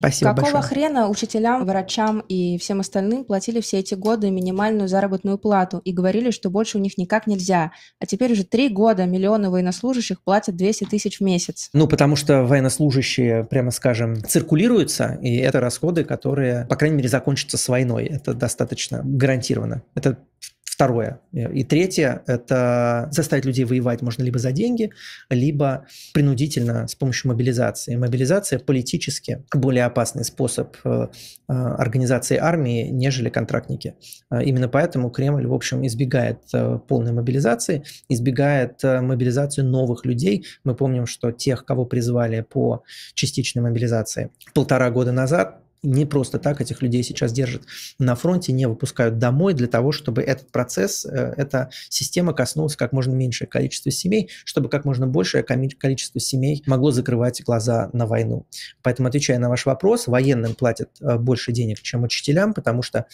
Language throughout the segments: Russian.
Спасибо Какого большое. хрена учителям, врачам и всем остальным платили все эти годы минимальную заработную плату и говорили, что больше у них никак нельзя? А теперь уже три года миллионы военнослужащих платят 200 тысяч в месяц. Ну, потому что военнослужащие, прямо скажем, циркулируются, и это расходы, которые, по крайней мере, закончатся с войной. Это достаточно гарантированно. Это Второе. И третье – это заставить людей воевать можно либо за деньги, либо принудительно с помощью мобилизации. Мобилизация политически более опасный способ э, э, организации армии, нежели контрактники. Э, именно поэтому Кремль, в общем, избегает полной мобилизации, избегает мобилизацию новых людей. Мы помним, что тех, кого призвали по частичной мобилизации полтора года назад, не просто так этих людей сейчас держат на фронте, не выпускают домой для того, чтобы этот процесс, э, эта система коснулась как можно меньшее количество семей, чтобы как можно большее количество семей могло закрывать глаза на войну. Поэтому, отвечая на ваш вопрос, военным платят э, больше денег, чем учителям, потому что э,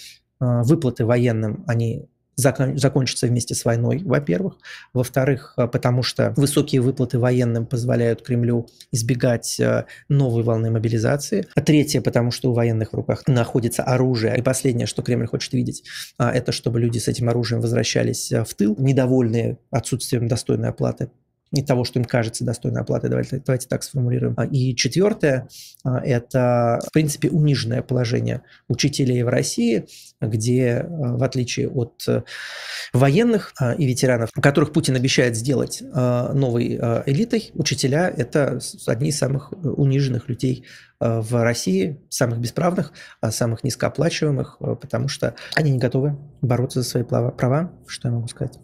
выплаты военным, они закон, закончится вместе с войной, во-первых. Во-вторых, э, потому что высокие выплаты военным позволяют Кремлю избегать э, новой волны мобилизации. А третье, потому что у военных в руках находится оружие. И последнее, что Кремль хочет видеть, э, это чтобы люди с этим оружием возвращались в тыл, недовольные отсутствием достойной оплаты не того, что им кажется достойной оплаты, давайте, давайте так сформулируем. А, и четвертое а, – это, в принципе, униженное положение учителей в России, где, а, в отличие от э, военных и ветеранов, которых Путин обещает сделать новой элитой, учителя – это одни из самых э, униженных людей в России, самых бесправных, самых низкооплачиваемых, потому что они не готовы бороться за свои права, что я могу сказать.